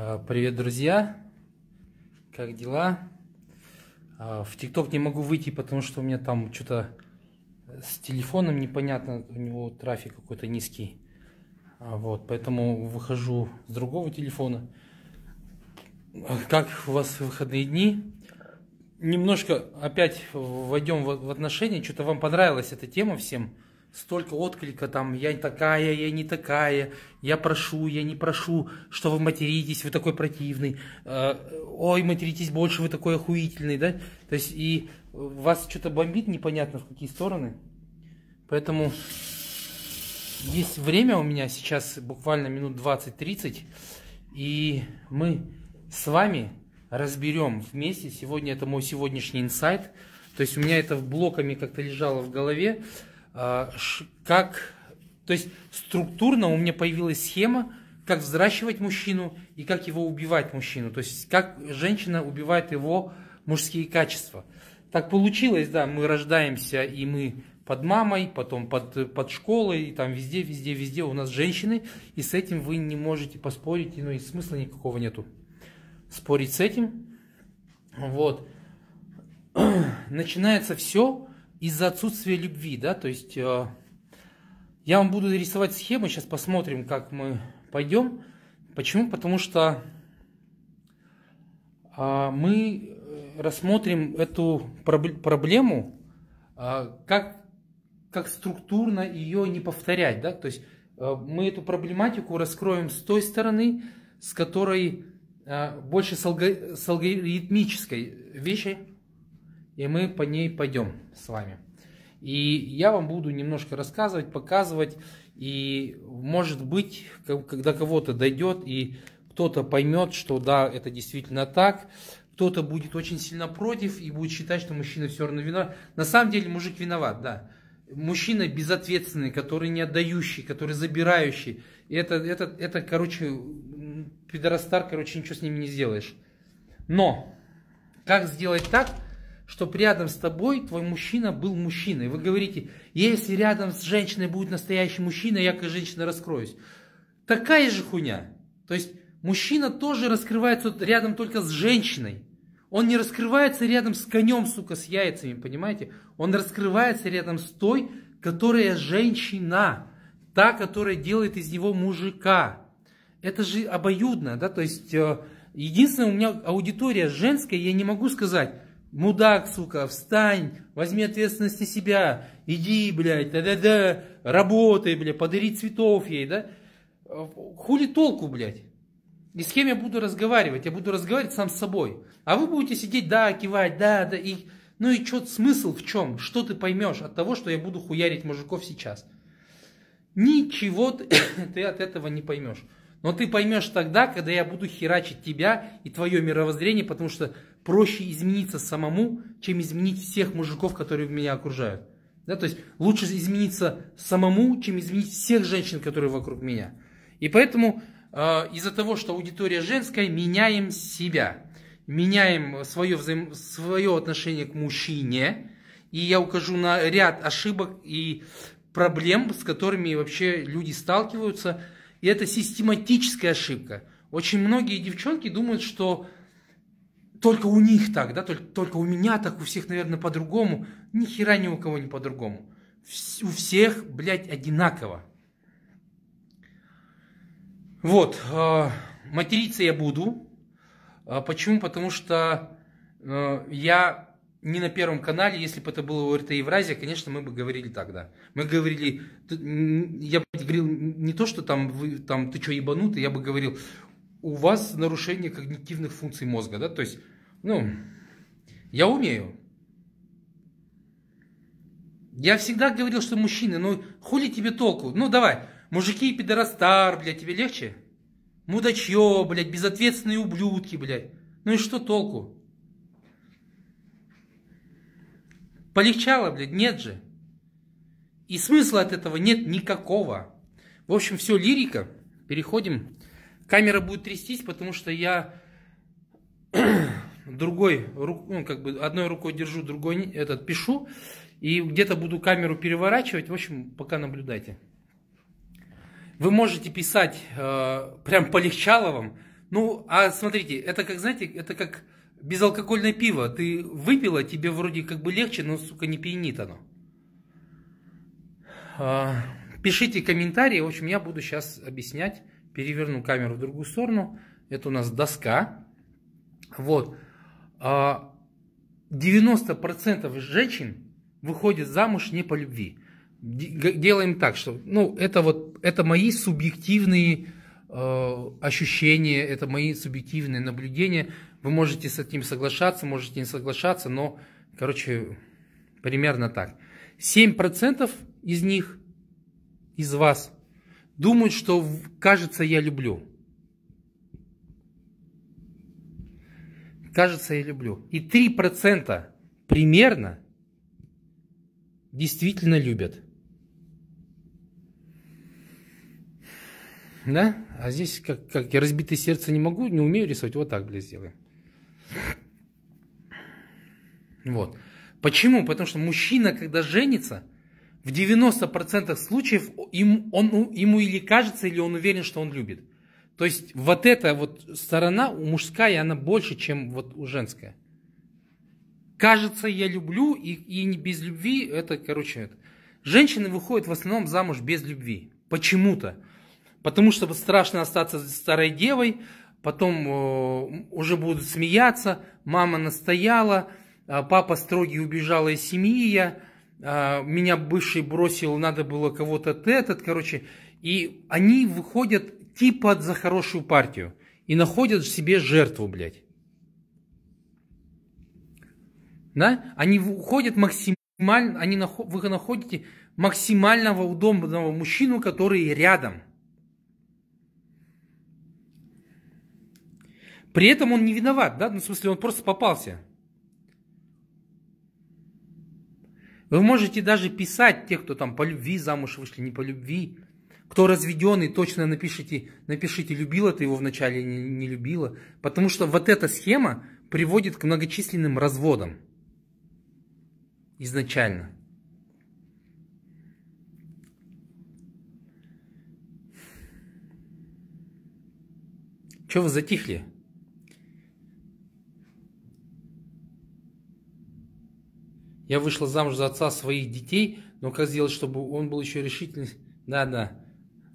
Э, привет, друзья! Как дела? Э, в ТикТок не могу выйти, потому что у меня там что-то с телефоном непонятно, у него трафик какой-то низкий. А, вот, поэтому выхожу с другого телефона. Э, как у вас выходные дни? Немножко опять войдем в отношения. Что-то вам понравилась эта тема всем столько отклика там, я такая, я не такая, я прошу, я не прошу, что вы материтесь, вы такой противный, э, ой, материтесь больше, вы такой охуительный, да? То есть и вас что-то бомбит непонятно в какие стороны. Поэтому есть время у меня сейчас буквально минут 20-30, и мы с вами разберем вместе. Сегодня это мой сегодняшний инсайт. То есть у меня это блоками как-то лежало в голове. А, как, то есть структурно у меня появилась схема, как взращивать мужчину и как его убивать мужчину. То есть как женщина убивает его мужские качества. Так получилось, да, мы рождаемся и мы под мамой, потом под, под школой, и там везде, везде, везде у нас женщины, и с этим вы не можете поспорить, ну и смысла никакого нету спорить с этим. Вот. Начинается все из-за отсутствия любви, да, то есть э, я вам буду рисовать схему, сейчас посмотрим, как мы пойдем. Почему? Потому что э, мы э, рассмотрим эту проб- проблему, э, как, как структурно ее не повторять, да, то есть э, мы эту проблематику раскроем с той стороны, с которой э, больше с, алго- с алгоритмической вещи и мы по ней пойдем с вами. И я вам буду немножко рассказывать, показывать, и может быть, когда кого-то дойдет, и кто-то поймет, что да, это действительно так, кто-то будет очень сильно против и будет считать, что мужчина все равно виноват. На самом деле мужик виноват, да. Мужчина безответственный, который не отдающий, который забирающий. И это, это, это, короче, пидорастар, короче, ничего с ним не сделаешь. Но, как сделать так, чтобы рядом с тобой твой мужчина был мужчиной. Вы говорите, если рядом с женщиной будет настоящий мужчина, я как женщина раскроюсь. Такая же хуйня. То есть мужчина тоже раскрывается рядом только с женщиной. Он не раскрывается рядом с конем, сука, с яйцами, понимаете? Он раскрывается рядом с той, которая женщина. Та, которая делает из него мужика. Это же обоюдно, да? То есть, э, единственная у меня аудитория женская, я не могу сказать, мудак, сука, встань, возьми ответственность на себя, иди, блядь, да-да-да, работай, блядь, подари цветов ей, да? Хули толку, блядь? И с кем я буду разговаривать? Я буду разговаривать сам с собой. А вы будете сидеть, да, кивать, да, да, и... Ну и чё, смысл в чем? Что ты поймешь от того, что я буду хуярить мужиков сейчас? Ничего ты, ты от этого не поймешь. Но ты поймешь тогда, когда я буду херачить тебя и твое мировоззрение, потому что проще измениться самому, чем изменить всех мужиков, которые меня окружают. Да, то есть лучше измениться самому, чем изменить всех женщин, которые вокруг меня. И поэтому э, из-за того, что аудитория женская, меняем себя, меняем свое, взаим... свое отношение к мужчине. И я укажу на ряд ошибок и проблем, с которыми вообще люди сталкиваются. И это систематическая ошибка. Очень многие девчонки думают, что только у них так, да, только, только у меня так, у всех, наверное, по-другому. Ни хера ни у кого не по-другому. У всех, блядь, одинаково. Вот, а, материться я буду. А, почему? Потому что а, я не на Первом канале, если бы это было ОРТ Евразия, конечно, мы бы говорили тогда. Мы говорили, я бы говорил не то, что там, вы, там ты что, ебанутый, я бы говорил, у вас нарушение когнитивных функций мозга, да, то есть ну, я умею. Я всегда говорил, что мужчины, ну хули тебе толку? Ну давай, мужики и пидорастар, блядь, тебе легче? Мудачье, блядь, безответственные ублюдки, блядь. Ну и что толку? Полегчало, блядь, нет же. И смысла от этого нет никакого. В общем, все, лирика. Переходим. Камера будет трястись, потому что я другой, ну, как бы одной рукой держу, другой этот пишу, и где-то буду камеру переворачивать, в общем, пока наблюдайте. Вы можете писать э, прям полегчало вам, ну, а смотрите, это как, знаете, это как безалкогольное пиво, ты выпила, тебе вроде как бы легче, но, сука, не пьянит оно. Э, пишите комментарии, в общем, я буду сейчас объяснять, переверну камеру в другую сторону, это у нас доска, вот. 90% а, женщин выходит замуж не по любви. Делаем так, что, ну, это вот, это мои субъективные э, ощущения, это мои субъективные наблюдения. Вы можете с этим соглашаться, можете не соглашаться, но, короче, примерно так. 7% из них, из вас, думают, что кажется, я люблю. кажется, я люблю. И 3% примерно действительно любят. Да? А здесь, как, как я разбитое сердце не могу, не умею рисовать, вот так, блядь, сделаем. Вот. Почему? Потому что мужчина, когда женится, в 90% случаев ему он, ему или кажется, или он уверен, что он любит. То есть вот эта вот сторона у мужская, она больше, чем вот у женская. Кажется, я люблю, и, и не без любви, это, короче, это. женщины выходят в основном замуж без любви. Почему-то. Потому что страшно остаться старой девой, потом э, уже будут смеяться, мама настояла, э, папа строгий убежала из семьи, я, э, меня бывший бросил, надо было кого-то этот, короче. И они выходят идти под за хорошую партию. И находят себе жертву, блядь. Да? Они уходят максимально, они наход, вы находите максимального удобного мужчину, который рядом. При этом он не виноват, да? Ну, в смысле, он просто попался. Вы можете даже писать тех, кто там по любви замуж вышли, не по любви. Кто разведенный, точно напишите, напишите, любила ты его вначале, не, не любила. Потому что вот эта схема приводит к многочисленным разводам. Изначально. Чего вы затихли? Я вышла замуж за отца своих детей, но как сделать, чтобы он был еще решительный? Да, да.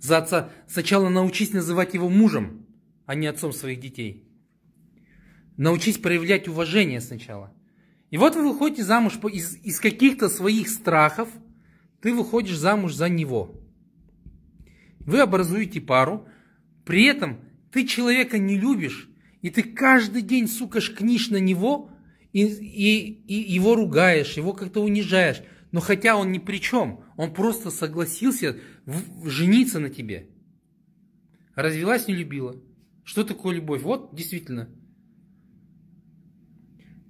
За отца сначала научись называть его мужем, а не отцом своих детей. Научись проявлять уважение сначала. И вот вы выходите замуж по, из, из каких-то своих страхов, ты выходишь замуж за него. Вы образуете пару, при этом ты человека не любишь, и ты каждый день, сука, шкнишь на него и, и, и его ругаешь, его как-то унижаешь. Но хотя он ни при чем, он просто согласился жениться на тебе. Развелась, не любила. Что такое любовь? Вот, действительно.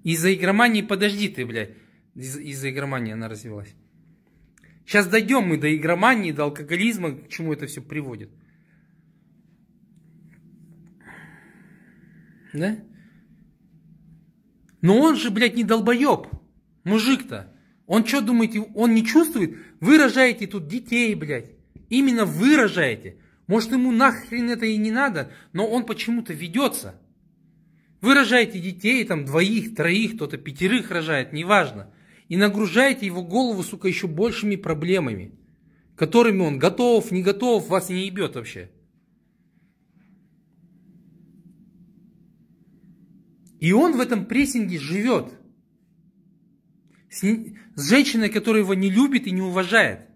Из-за игромании, подожди ты, блядь. Из- за игромании она развелась. Сейчас дойдем мы до игромании, до алкоголизма, к чему это все приводит. Да? Но он же, блядь, не долбоеб. Мужик-то. Он что думаете, он не чувствует? Вы рожаете тут детей, блядь. Именно вы рожаете. Может, ему нахрен это и не надо, но он почему-то ведется. Вы рожаете детей, там, двоих, троих, кто-то пятерых рожает, неважно. И нагружаете его голову, сука, еще большими проблемами, которыми он готов, не готов, вас не ебет вообще. И он в этом прессинге живет. С, не... с женщиной, которая его не любит и не уважает.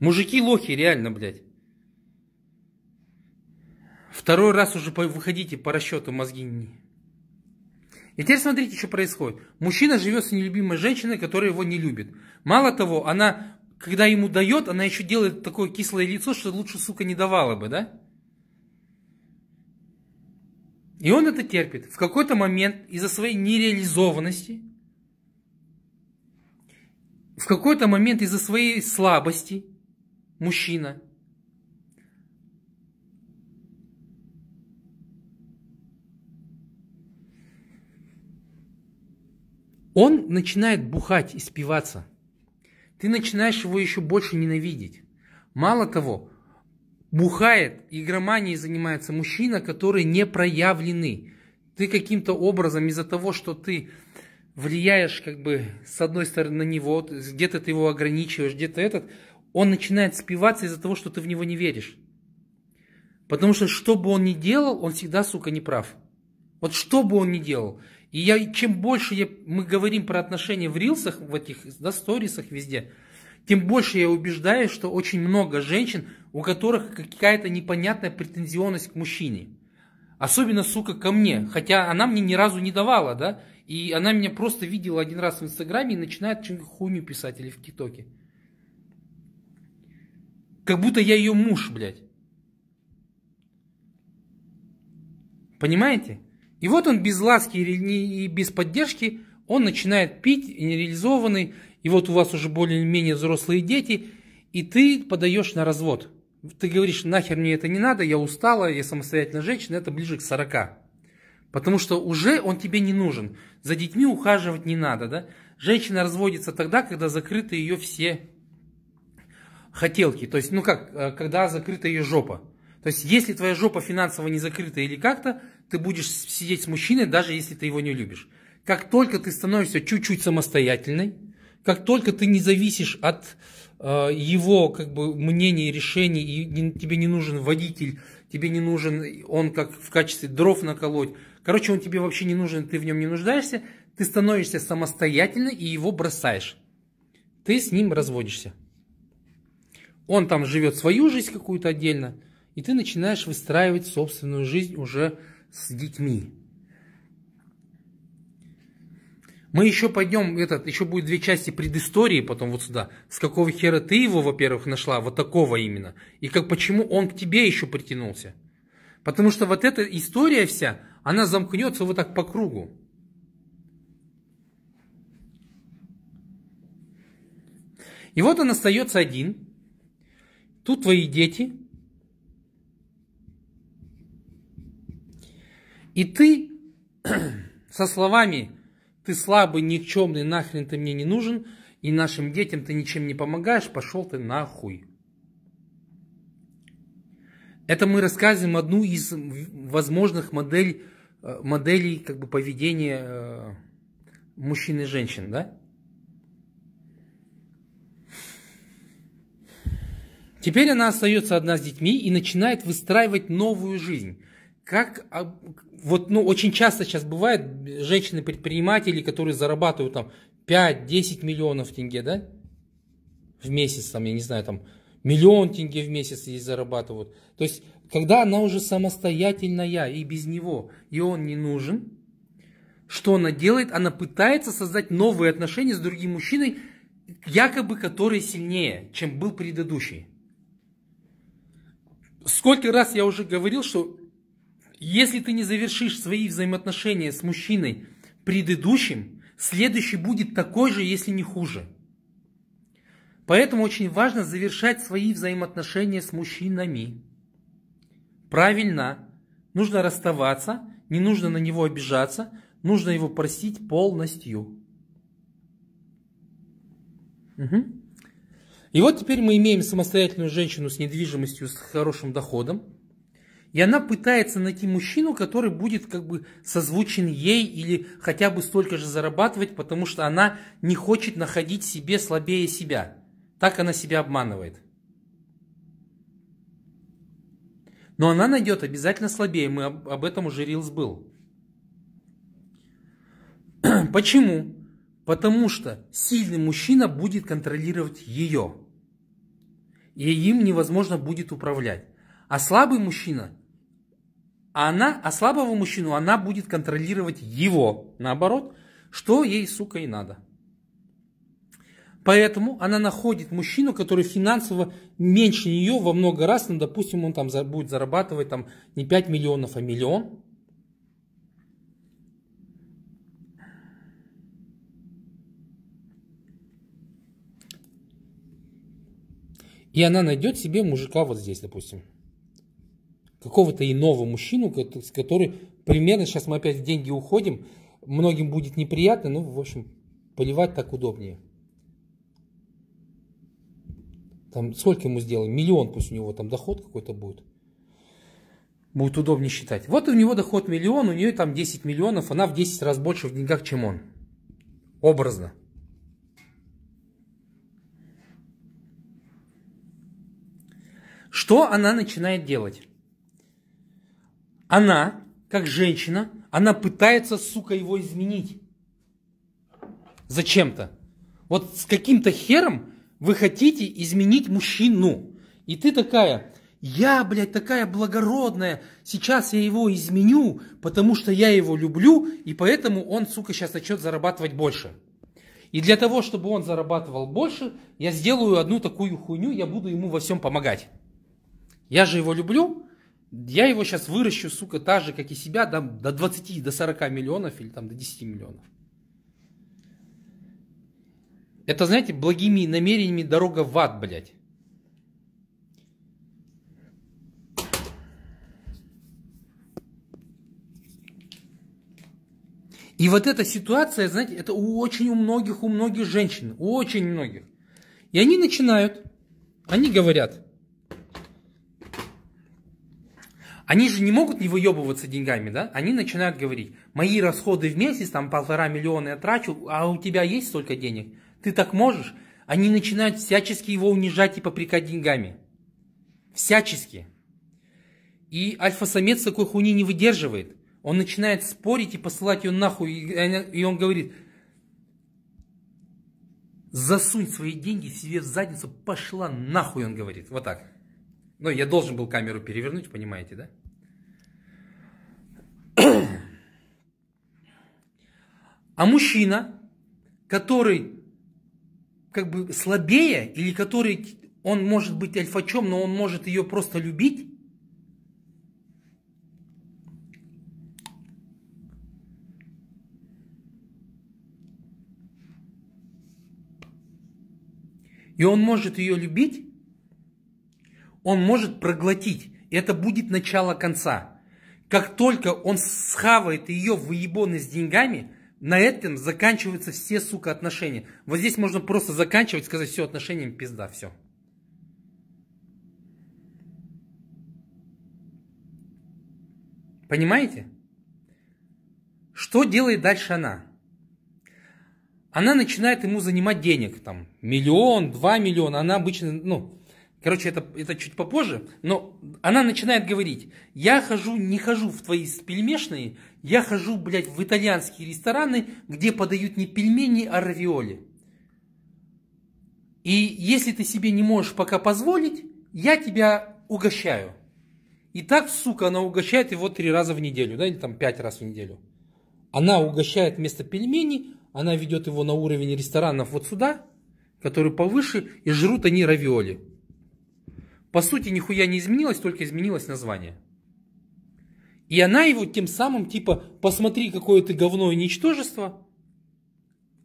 Мужики лохи, реально, блядь. Второй раз уже выходите по расчету мозги. И теперь смотрите, что происходит. Мужчина живет с нелюбимой женщиной, которая его не любит. Мало того, она, когда ему дает, она еще делает такое кислое лицо, что лучше, сука, не давала бы, да? И он это терпит. В какой-то момент из-за своей нереализованности, в какой-то момент из-за своей слабости – мужчина. Он начинает бухать, и испиваться. Ты начинаешь его еще больше ненавидеть. Мало того, бухает, игроманией занимается мужчина, который не проявлены. Ты каким-то образом из-за того, что ты влияешь как бы с одной стороны на него, где-то ты его ограничиваешь, где-то этот, он начинает спиваться из-за того, что ты в него не веришь. Потому что что бы он ни делал, он всегда, сука, не прав. Вот что бы он ни делал. И я, чем больше я, мы говорим про отношения в рилсах, в этих да, сторисах везде, тем больше я убеждаюсь, что очень много женщин, у которых какая-то непонятная претензионность к мужчине. Особенно, сука, ко мне. Хотя она мне ни разу не давала, да? И она меня просто видела один раз в Инстаграме и начинает хуйню писать или в ТикТоке. Как будто я ее муж, блядь. Понимаете? И вот он без ласки и без поддержки, он начинает пить, нереализованный, и вот у вас уже более-менее взрослые дети, и ты подаешь на развод. Ты говоришь, нахер мне это не надо, я устала, я самостоятельная женщина, это ближе к 40. Потому что уже он тебе не нужен. За детьми ухаживать не надо, да? Женщина разводится тогда, когда закрыты ее все хотелки. То есть, ну как, э, когда закрыта ее жопа. То есть, если твоя жопа финансово не закрыта или как-то, ты будешь сидеть с мужчиной, даже если ты его не любишь. Как только ты становишься чуть-чуть самостоятельной, как только ты не зависишь от э, его как бы, мнений, решений, и не, тебе не нужен водитель, тебе не нужен он как в качестве дров наколоть, короче, он тебе вообще не нужен, ты в нем не нуждаешься, ты становишься самостоятельной и его бросаешь. Ты с ним разводишься. Он там живет свою жизнь какую-то отдельно, и ты начинаешь выстраивать собственную жизнь уже с детьми. Мы еще пойдем, этот, еще будет две части предыстории потом вот сюда. С какого хера ты его, во-первых, нашла, вот такого именно. И как, почему он к тебе еще притянулся. Потому что вот эта история вся, она замкнется вот так по кругу. И вот он остается один. Тут твои дети. И ты со словами «ты слабый, никчемный, нахрен ты мне не нужен, и нашим детям ты ничем не помогаешь, пошел ты нахуй». Это мы рассказываем одну из возможных модель, э, моделей как бы, поведения э, мужчин и женщин, да? Теперь она остается одна с детьми и начинает выстраивать новую жизнь. Как, а, вот, ну, очень часто сейчас бывает женщины-предприниматели, которые зарабатывают там 5-10 миллионов тенге, да, в месяц, там, я не знаю, там, миллион тенге в месяц ей зарабатывают. То есть, когда она уже самостоятельная и без него, и он не нужен, что она делает? Она пытается создать новые отношения с другим мужчиной, якобы который сильнее, чем был предыдущий. Сколько раз я уже говорил, что если ты не завершишь свои взаимоотношения с мужчиной предыдущим, следующий будет такой же, если не хуже. Поэтому очень важно завершать свои взаимоотношения с мужчинами. Правильно. Нужно расставаться, не нужно на него обижаться, нужно его просить полностью. Угу. И вот теперь мы имеем самостоятельную женщину с недвижимостью, с хорошим доходом. И она пытается найти мужчину, который будет как бы созвучен ей или хотя бы столько же зарабатывать, потому что она не хочет находить себе слабее себя. Так она себя обманывает. Но она найдет обязательно слабее. Мы об, этом уже Рилс был. Почему? Потому что сильный мужчина будет контролировать ее. И им невозможно будет управлять. А слабый мужчина, а она, а слабого мужчину она будет контролировать его. Наоборот, что ей, сука, и надо. Поэтому она находит мужчину, который финансово меньше нее во много раз, ну, допустим, он там будет зарабатывать там не 5 миллионов, а миллион, И она найдет себе мужика вот здесь, допустим. Какого-то иного мужчину, с который примерно, сейчас мы опять в деньги уходим, многим будет неприятно, но, ну, в общем, поливать так удобнее. Там сколько ему сделаем? Миллион пусть у него там доход какой-то будет. Будет удобнее считать. Вот у него доход миллион, у нее там 10 миллионов, она в 10 раз больше в деньгах, чем он. Образно. Что она начинает делать? Она, как женщина, она пытается, сука, его изменить. Зачем-то. Вот с каким-то хером вы хотите изменить мужчину. И ты такая, я, блядь, такая благородная, сейчас я его изменю, потому что я его люблю, и поэтому он, сука, сейчас начнет зарабатывать больше. И для того, чтобы он зарабатывал больше, я сделаю одну такую хуйню, я буду ему во всем помогать. Я же его люблю, я его сейчас выращу, сука, так же, как и себя, до до 20, до 40 миллионов или там до 10 миллионов. Это, знаете, благими намерениями дорога в ад, блядь. И вот эта ситуация, знаете, это у очень у многих, у многих женщин, у очень многих. И они начинают, они говорят – Они же не могут не выебываться деньгами, да? Они начинают говорить, мои расходы в месяц, там полтора миллиона я трачу, а у тебя есть столько денег? Ты так можешь? Они начинают всячески его унижать и попрекать деньгами. Всячески. И альфа-самец такой хуйни не выдерживает. Он начинает спорить и посылать ее нахуй. И он говорит, засунь свои деньги себе в задницу, пошла нахуй, он говорит. Вот так. Но я должен был камеру перевернуть, понимаете, да? А мужчина, который как бы слабее, или который, он может быть альфачом, но он может ее просто любить, и он может ее любить, он может проглотить. и Это будет начало конца. Как только он схавает ее в ебоны с деньгами, на этом заканчиваются все, сука, отношения. Вот здесь можно просто заканчивать, сказать, все, отношениям пизда, все. Понимаете? Что делает дальше она? Она начинает ему занимать денег, там, миллион, два миллиона. Она обычно, ну, Короче, это, это чуть попозже, но она начинает говорить, я хожу, не хожу в твои пельмешные, я хожу, блядь, в итальянские рестораны, где подают не пельмени, а равиоли. И если ты себе не можешь пока позволить, я тебя угощаю. И так, сука, она угощает его три раза в неделю, да, или там пять раз в неделю. Она угощает вместо пельменей, она ведет его на уровень ресторанов вот сюда, которые повыше, и жрут они равиоли. По сути, нихуя не изменилось, только изменилось название. И она его тем самым, типа, посмотри, какое ты говно и ничтожество,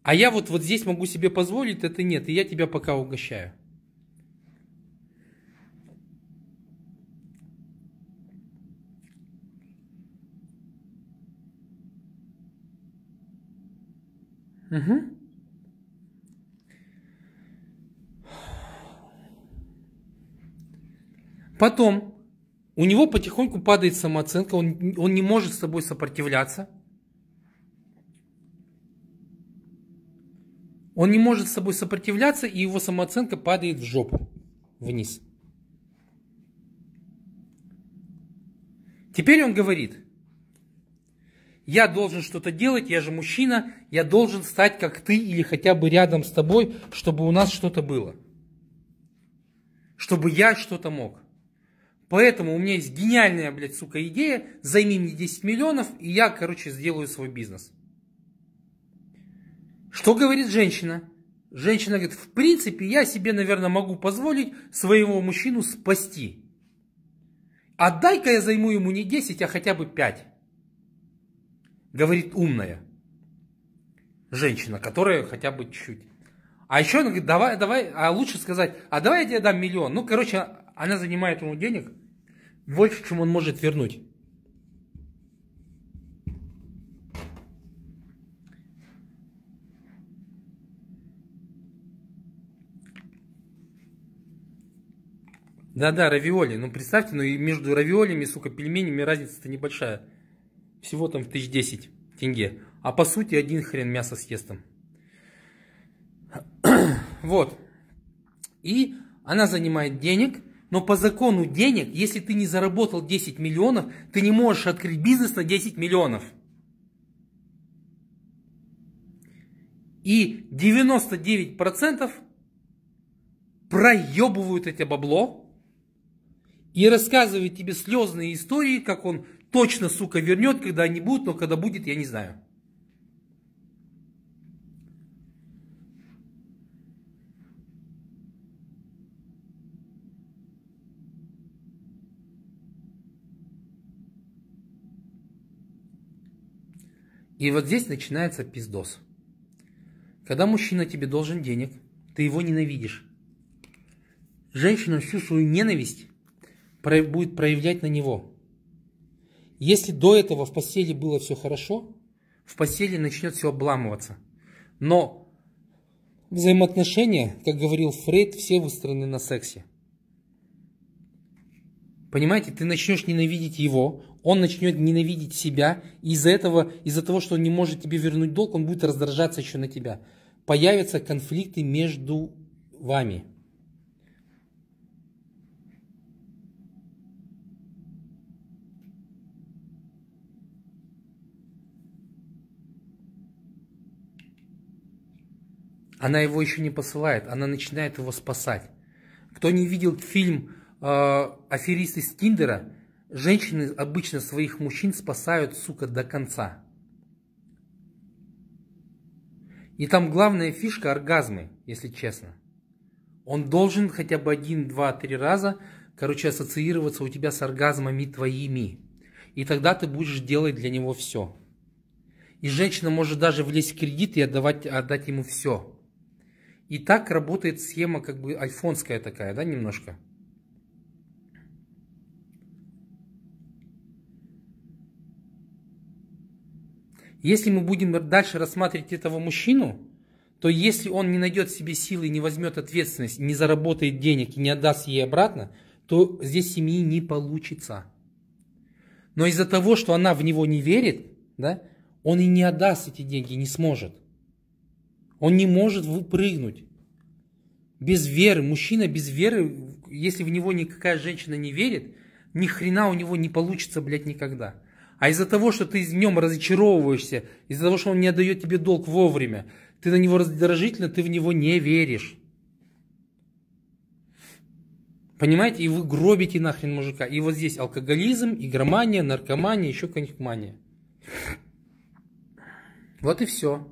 а я вот, вот здесь могу себе позволить, это нет, и я тебя пока угощаю. Угу. Потом у него потихоньку падает самооценка, он, он не может с собой сопротивляться. Он не может с собой сопротивляться, и его самооценка падает в жопу, вниз. Теперь он говорит, я должен что-то делать, я же мужчина, я должен стать как ты или хотя бы рядом с тобой, чтобы у нас что-то было. Чтобы я что-то мог. Поэтому у меня есть гениальная, блядь, сука, идея. Займи мне 10 миллионов, и я, короче, сделаю свой бизнес. Что говорит женщина? Женщина говорит, в принципе, я себе, наверное, могу позволить своего мужчину спасти. Отдай-ка я займу ему не 10, а хотя бы 5. Говорит умная женщина, которая хотя бы чуть-чуть. А еще она говорит, давай, давай, а лучше сказать, а давай я тебе дам миллион. Ну, короче, она занимает ему денег – больше, чем он может вернуть. Да-да, равиоли. Ну, представьте, ну и между равиолями, сука, пельменями разница-то небольшая. Всего там в десять тенге. А по сути один хрен мясо с тестом. вот. И она занимает денег – но по закону денег, если ты не заработал 10 миллионов, ты не можешь открыть бизнес на 10 миллионов. И 99% проебывают это бабло и рассказывают тебе слезные истории, как он точно, сука, вернет, когда они будут, но когда будет, я не знаю. И вот здесь начинается пиздос. Когда мужчина тебе должен денег, ты его ненавидишь. Женщина всю свою ненависть будет проявлять на него. Если до этого в постели было все хорошо, в постели начнет все обламываться. Но взаимоотношения, как говорил Фрейд, все выстроены на сексе. Понимаете, ты начнешь ненавидеть его, он начнет ненавидеть себя, и из-за этого, из-за того, что он не может тебе вернуть долг, он будет раздражаться еще на тебя. Появятся конфликты между вами. Она его еще не посылает, она начинает его спасать. Кто не видел фильм а, аферисты с Тиндера, женщины обычно своих мужчин спасают, сука, до конца. И там главная фишка оргазмы, если честно. Он должен хотя бы один, два, три раза, короче, ассоциироваться у тебя с оргазмами твоими. И тогда ты будешь делать для него все. И женщина может даже влезть в кредит и отдавать, отдать ему все. И так работает схема как бы айфонская такая, да, немножко. Если мы будем дальше рассматривать этого мужчину, то если он не найдет в себе силы, не возьмет ответственность, не заработает денег и не отдаст ей обратно, то здесь семьи не получится. Но из-за того, что она в него не верит, да, он и не отдаст эти деньги, не сможет. Он не может выпрыгнуть. Без веры, мужчина без веры, если в него никакая женщина не верит, ни хрена у него не получится, блядь, никогда. А из-за того, что ты в нем разочаровываешься, из-за того, что он не отдает тебе долг вовремя, ты на него раздражительно, ты в него не веришь. Понимаете? И вы гробите нахрен мужика. И вот здесь алкоголизм, игромания, наркомания, еще коньякмания. Вот и все.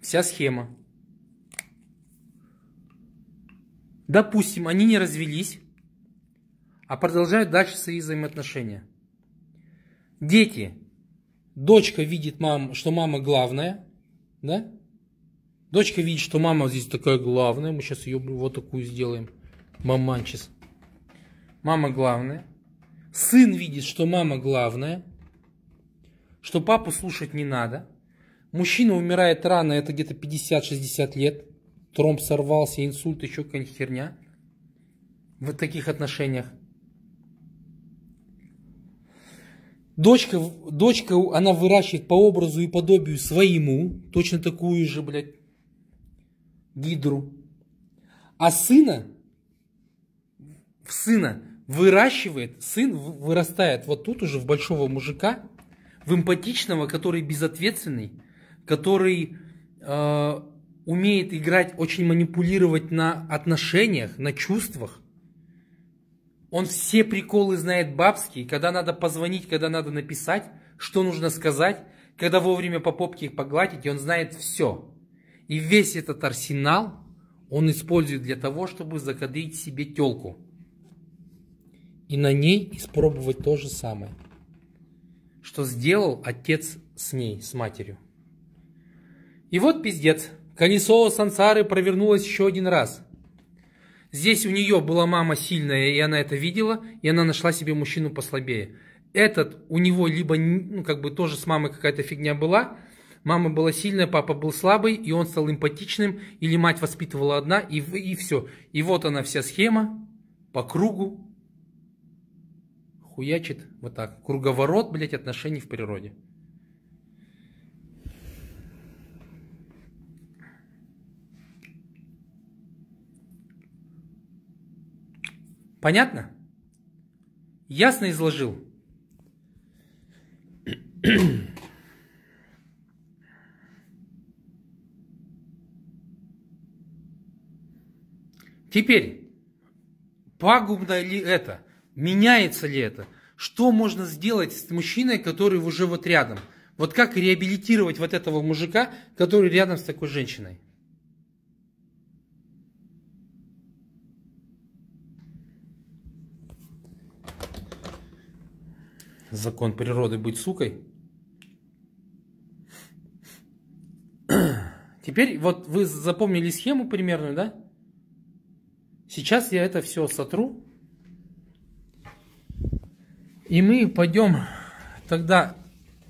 Вся схема. Допустим, они не развелись, а продолжают дальше свои взаимоотношения. Дети. Дочка видит, мам, что мама главная, да? Дочка видит, что мама здесь такая главная. Мы сейчас ее вот такую сделаем. Маманчес. Мама главная. Сын видит, что мама главная. Что папу слушать не надо. Мужчина умирает рано, это где-то 50-60 лет. Тромб сорвался, инсульт, еще какая-нибудь херня. В таких отношениях. Дочка, дочка, она выращивает по образу и подобию своему, точно такую же, блядь, гидру. А сына, сына выращивает, сын вырастает вот тут уже в большого мужика, в эмпатичного, который безответственный, который э, умеет играть, очень манипулировать на отношениях, на чувствах, он все приколы знает бабские, когда надо позвонить, когда надо написать, что нужно сказать, когда вовремя по попке их погладить, и он знает все. И весь этот арсенал он использует для того, чтобы закадрить себе телку. И на ней испробовать то же самое, что сделал отец с ней, с матерью. И вот пиздец. Колесо сансары провернулось еще один раз. Здесь у нее была мама сильная, и она это видела, и она нашла себе мужчину послабее. Этот у него либо, ну, как бы тоже с мамой какая-то фигня была, мама была сильная, папа был слабый, и он стал эмпатичным, или мать воспитывала одна, и, и все. И вот она вся схема по кругу хуячит вот так. Круговорот, блядь, отношений в природе. Понятно? Ясно изложил? Теперь, пагубно ли это? Меняется ли это? Что можно сделать с мужчиной, который уже вот рядом? Вот как реабилитировать вот этого мужика, который рядом с такой женщиной? закон природы быть сукой. Теперь вот вы запомнили схему примерную, да? Сейчас я это все сотру. И мы пойдем тогда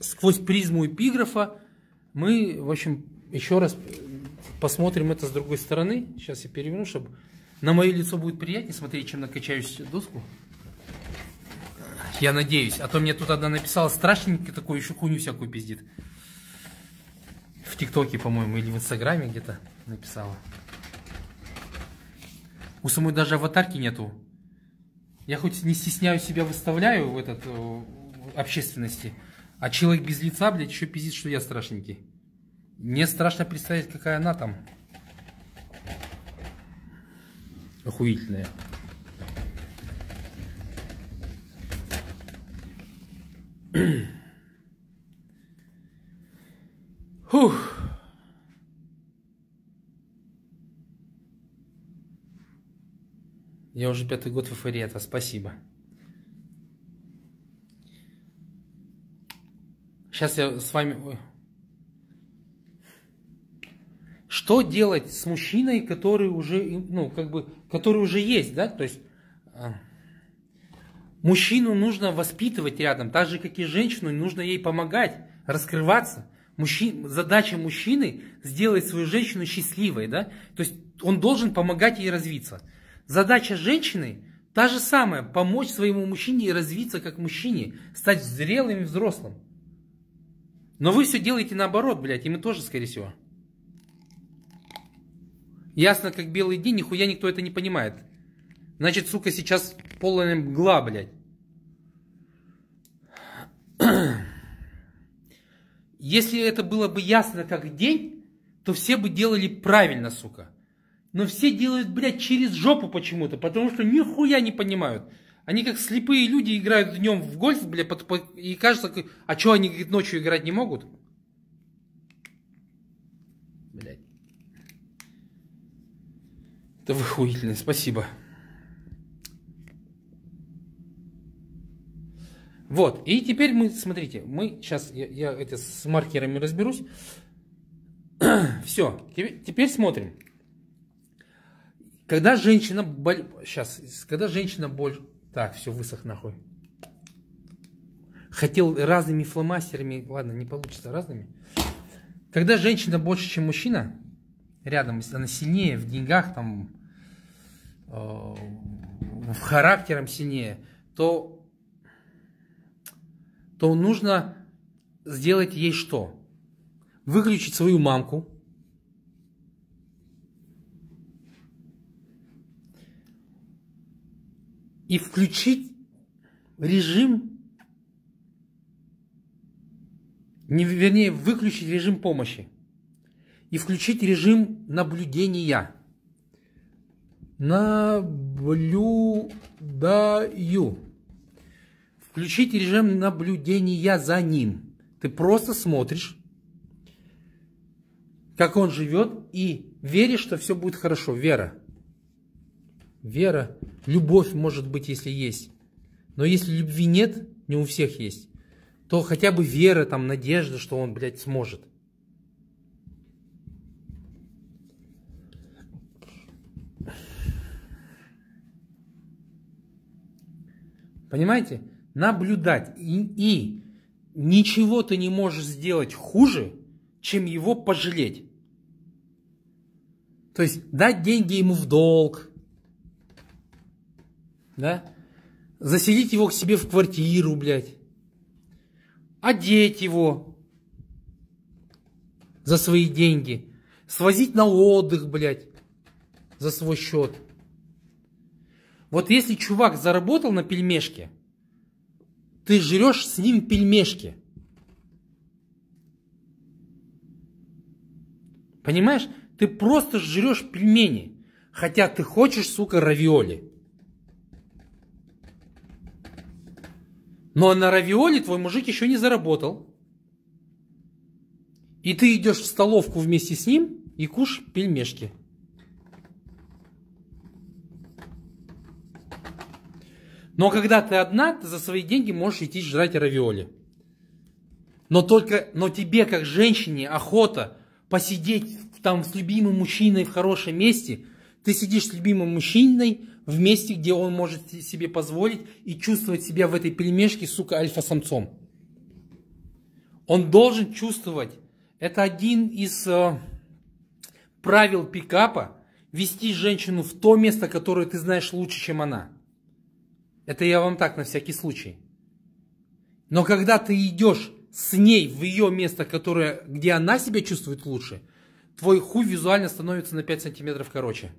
сквозь призму эпиграфа. Мы, в общем, еще раз посмотрим это с другой стороны. Сейчас я переверну, чтобы на мое лицо будет приятнее смотреть, чем на качающуюся доску. Я надеюсь. А то мне тут одна написала страшненький такой еще хуйню всякую пиздит. В ТикТоке, по-моему, или в Инстаграме где-то написала. У самой даже аватарки нету. Я хоть не стесняю себя выставляю в этот э, в общественности, а человек без лица, блядь, еще пиздит, что я страшненький. Мне страшно представить, какая она там. Охуительная. Фух. Я уже пятый год в эфире, это спасибо. Сейчас я с вами... Что делать с мужчиной, который уже, ну, как бы, который уже есть, да? То есть... А, Мужчину нужно воспитывать рядом, так же, как и женщину, нужно ей помогать, раскрываться. Мужчин, задача мужчины сделать свою женщину счастливой, да? То есть он должен помогать ей развиться. Задача женщины та же самая, помочь своему мужчине развиться как мужчине, стать зрелым и взрослым. Но вы все делаете наоборот, блядь, и мы тоже, скорее всего. Ясно, как белый день, нихуя никто это не понимает. Значит, сука, сейчас полная мгла, блядь. Если это было бы ясно как день, то все бы делали правильно, сука. Но все делают, блядь, через жопу почему-то, потому что нихуя не понимают. Они как слепые люди играют днем в гольф, блядь, под, под, и кажется, а что они, говорит, ночью играть не могут? Блядь. Это вы спасибо. Вот, и теперь мы, смотрите, мы сейчас, я, я это с маркерами разберусь. Все, теперь, теперь смотрим. Когда женщина боль... Сейчас, когда женщина боль... Так, все, высох нахуй. Хотел разными фломастерами, ладно, не получится разными. Когда женщина больше, чем мужчина, рядом, она сильнее в деньгах, там, э, характером сильнее, то то нужно сделать ей что? Выключить свою мамку, и включить режим, не, вернее, выключить режим помощи и включить режим наблюдения. Наблюдаю включить режим наблюдения за ним. Ты просто смотришь, как он живет, и веришь, что все будет хорошо. Вера. Вера. Любовь может быть, если есть. Но если любви нет, не у всех есть, то хотя бы вера, там, надежда, что он, блядь, сможет. Понимаете? наблюдать. И, и ничего ты не можешь сделать хуже, чем его пожалеть. То есть дать деньги ему в долг, да? заселить его к себе в квартиру, блядь, одеть его за свои деньги, свозить на отдых, блядь, за свой счет. Вот если чувак заработал на пельмешке, ты жрешь с ним пельмешки. Понимаешь? Ты просто жрешь пельмени. Хотя ты хочешь, сука, равиоли. Но на равиоли твой мужик еще не заработал. И ты идешь в столовку вместе с ним и кушаешь пельмешки. Но когда ты одна, ты за свои деньги можешь идти жрать равиоли. Но только, но тебе как женщине охота посидеть там с любимым мужчиной в хорошем месте. Ты сидишь с любимым мужчиной в месте, где он может себе позволить и чувствовать себя в этой перемешке, сука, альфа-самцом. Он должен чувствовать. Это один из э, правил пикапа вести женщину в то место, которое ты знаешь лучше, чем она. Это я вам так на всякий случай. Но когда ты идешь с ней в ее место, которое, где она себя чувствует лучше, твой хуй визуально становится на 5 сантиметров короче.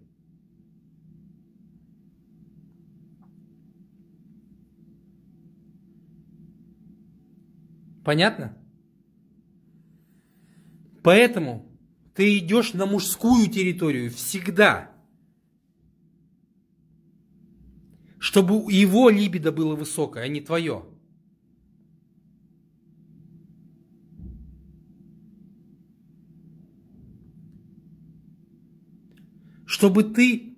Понятно? Поэтому ты идешь на мужскую территорию всегда. чтобы его либидо было высокое, а не твое. Чтобы ты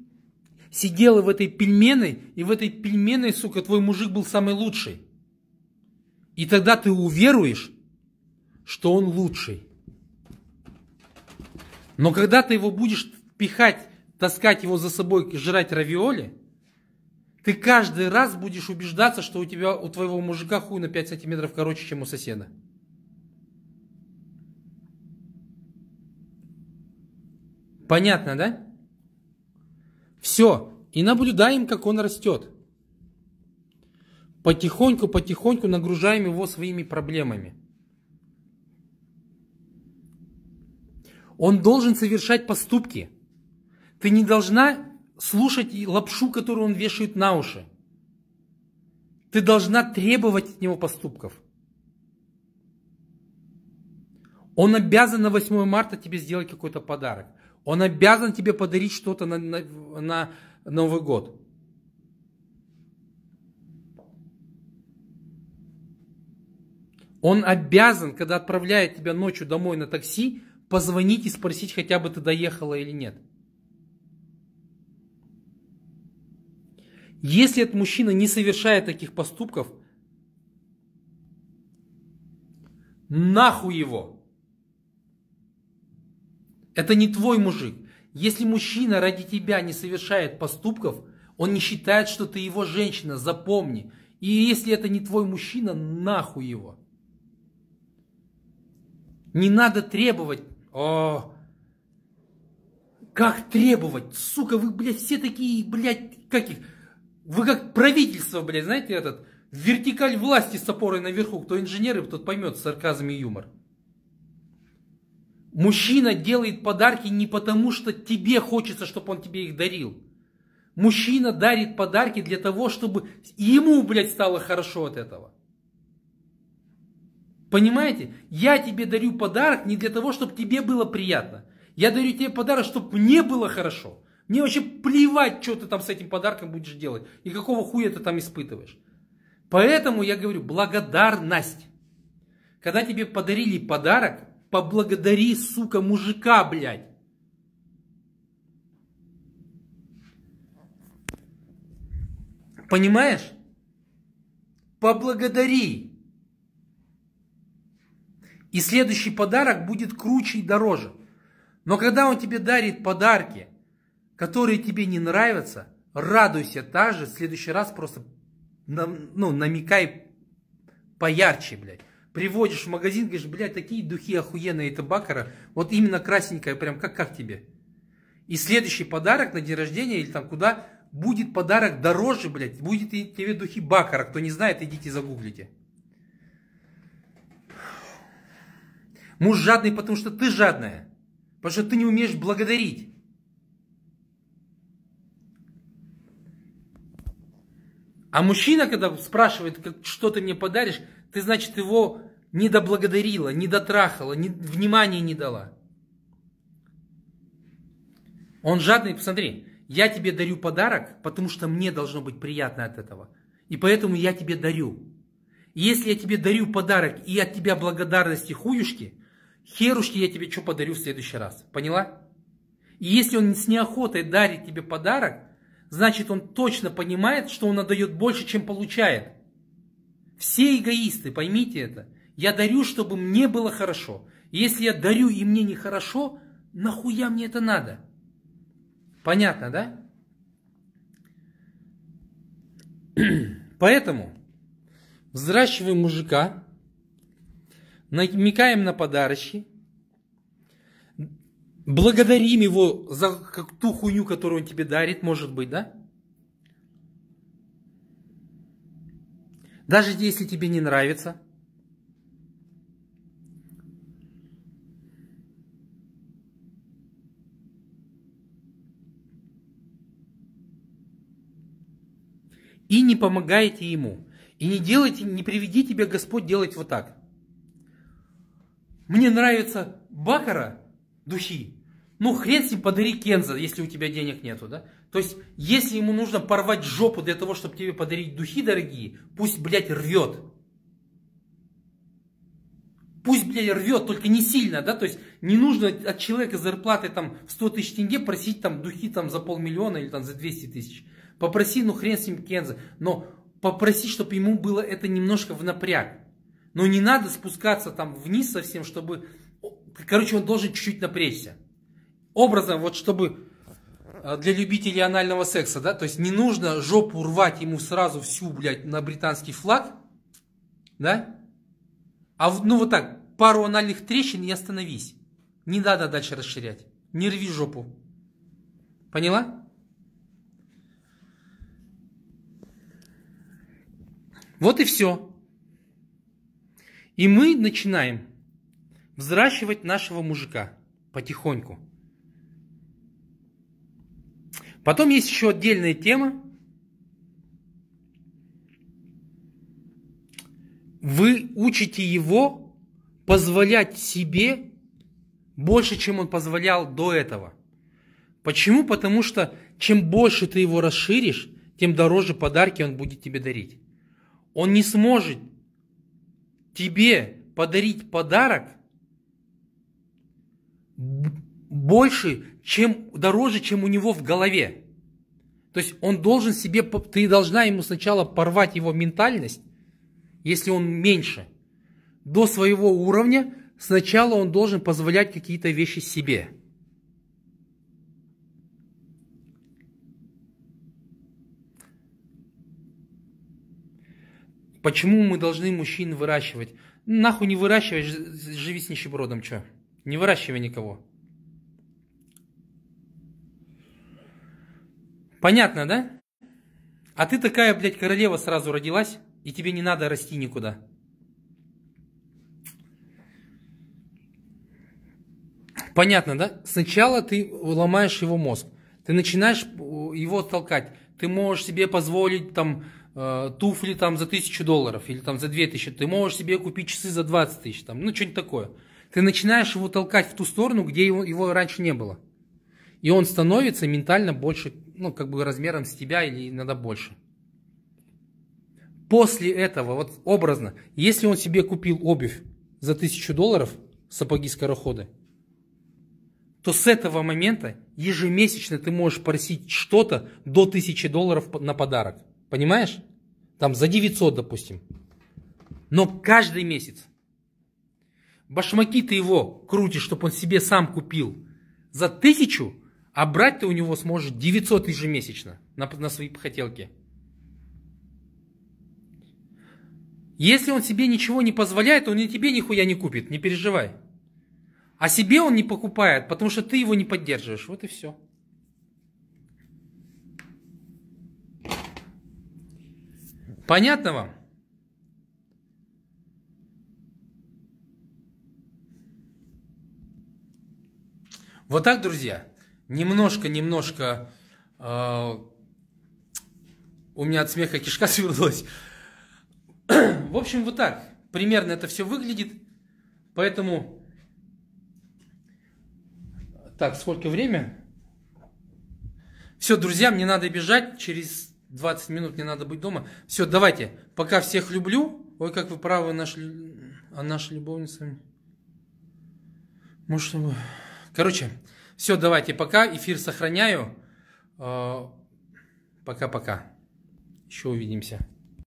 сидела в этой пельменной, и в этой пельменной, сука, твой мужик был самый лучший. И тогда ты уверуешь, что он лучший. Но когда ты его будешь пихать, таскать его за собой, жрать равиоли, ты каждый раз будешь убеждаться, что у тебя, у твоего мужика хуй на 5 сантиметров короче, чем у соседа. Понятно, да? Все. И наблюдаем, как он растет. Потихоньку, потихоньку нагружаем его своими проблемами. Он должен совершать поступки. Ты не должна слушать лапшу, которую он вешает на уши. Ты должна требовать от него поступков. Он обязан на 8 марта тебе сделать какой-то подарок. Он обязан тебе подарить что-то на, на, на Новый год. Он обязан, когда отправляет тебя ночью домой на такси, позвонить и спросить, хотя бы ты доехала или нет. Если этот мужчина не совершает таких поступков, нахуй его. Это не твой мужик. Если мужчина ради тебя не совершает поступков, он не считает, что ты его женщина, запомни. И если это не твой мужчина, нахуй его. Не надо требовать. О, как требовать? Сука, вы, блядь, все такие, блядь, каких? Вы как правительство, блядь, знаете этот, вертикаль власти с опорой наверху. Кто инженеры тот поймет сарказм и юмор. Мужчина делает подарки не потому, что тебе хочется, чтобы он тебе их дарил. Мужчина дарит подарки для того, чтобы ему, блядь, стало хорошо от этого. Понимаете? Я тебе дарю подарок не для того, чтобы тебе было приятно. Я дарю тебе подарок, чтобы мне было хорошо. Мне вообще плевать, что ты там с этим подарком будешь делать. И какого хуя ты там испытываешь. Поэтому я говорю, благодарность. Когда тебе подарили подарок, поблагодари, сука, мужика, блядь. Понимаешь? Поблагодари. И следующий подарок будет круче и дороже. Но когда он тебе дарит подарки, которые тебе не нравятся, радуйся также, в следующий раз просто ну, намекай поярче, блядь. Приводишь в магазин, говоришь, блядь, такие духи охуенные это бакара, вот именно красненькая, прям как, как тебе. И следующий подарок на день рождения или там куда, будет подарок дороже, блядь, будет и тебе духи бакара. Кто не знает, идите загуглите. Муж жадный, потому что ты жадная. Потому что ты не умеешь благодарить. А мужчина, когда спрашивает, что ты мне подаришь, ты, значит, его не доблагодарила, не дотрахала, не, внимания не дала. Он жадный, посмотри, я тебе дарю подарок, потому что мне должно быть приятно от этого. И поэтому я тебе дарю. если я тебе дарю подарок и от тебя благодарности хуюшки, херушки я тебе что подарю в следующий раз. Поняла? И если он с неохотой дарит тебе подарок, значит он точно понимает, что он отдает больше, чем получает. Все эгоисты, поймите это. Я дарю, чтобы мне было хорошо. Если я дарю и мне нехорошо, нахуя мне это надо? Понятно, да? Поэтому взращиваем мужика, намекаем на подарочки – благодарим Его за ту хуйню, которую Он тебе дарит, может быть, да? Даже если тебе не нравится. И не помогайте Ему. И не делайте, не приведи тебя Господь делать вот так. Мне нравится бакара души, ну хрен с ним, подари Кенза, если у тебя денег нету, да? То есть, если ему нужно порвать жопу для того, чтобы тебе подарить духи дорогие, пусть, блядь, рвет. Пусть, блядь, рвет, только не сильно, да? То есть, не нужно от человека зарплаты там 100 тысяч тенге просить там духи там за полмиллиона или там за 200 тысяч. Попроси, ну хрен с ним Кенза, но попроси, чтобы ему было это немножко в напряг. Но не надо спускаться там вниз совсем, чтобы... Короче, он должен чуть-чуть напрячься образом, вот чтобы э, для любителей анального секса, да, то есть не нужно жопу рвать ему сразу всю, блядь, на британский флаг, да, а ну вот так, пару анальных трещин и остановись. Не надо дальше расширять. Не рви жопу. Поняла? Вот и все. И мы начинаем взращивать нашего мужика потихоньку. Потом есть еще отдельная тема. Вы учите его позволять себе больше, чем он позволял до этого. Почему? Потому что чем больше ты его расширишь, тем дороже подарки он будет тебе дарить. Он не сможет тебе подарить подарок больше, чем дороже, чем у него в голове. То есть он должен себе, ты должна ему сначала порвать его ментальность, если он меньше, до своего уровня, сначала он должен позволять какие-то вещи себе. Почему мы должны мужчин выращивать? Нахуй не выращивай, живи с нищебродом, что? Не выращивай никого. Понятно, да? А ты такая, блядь, королева сразу родилась, и тебе не надо расти никуда. Понятно, да? Сначала ты ломаешь его мозг. Ты начинаешь его толкать. Ты можешь себе позволить там э, туфли там за тысячу долларов или там за две тысячи. Ты можешь себе купить часы за 20 тысяч, там, ну, что-нибудь такое. Ты начинаешь его толкать в ту сторону, где его, его раньше не было. И он становится ментально больше ну, как бы размером с тебя или иногда больше. После этого, вот образно, если он себе купил обувь за тысячу долларов, сапоги-скороходы, то с этого момента ежемесячно ты можешь просить что-то до 1000 долларов на подарок. Понимаешь? Там за 900, допустим. Но каждый месяц. Башмаки ты его крутишь, чтобы он себе сам купил за тысячу а брать ты у него сможешь 900 ежемесячно на, на свои похотелки. Если он себе ничего не позволяет, он и тебе нихуя не купит, не переживай. А себе он не покупает, потому что ты его не поддерживаешь. Вот и все. Понятно вам? Вот так, друзья немножко-немножко э, у меня от смеха кишка свернулась. В общем, вот так. Примерно это все выглядит. Поэтому... Так, сколько время? Все, друзья, мне надо бежать. Через 20 минут мне надо быть дома. Все, давайте. Пока всех люблю. Ой, как вы правы, наш, а наша любовница... Может, короче, все, давайте, пока. Эфир сохраняю. Э, пока-пока. Еще увидимся.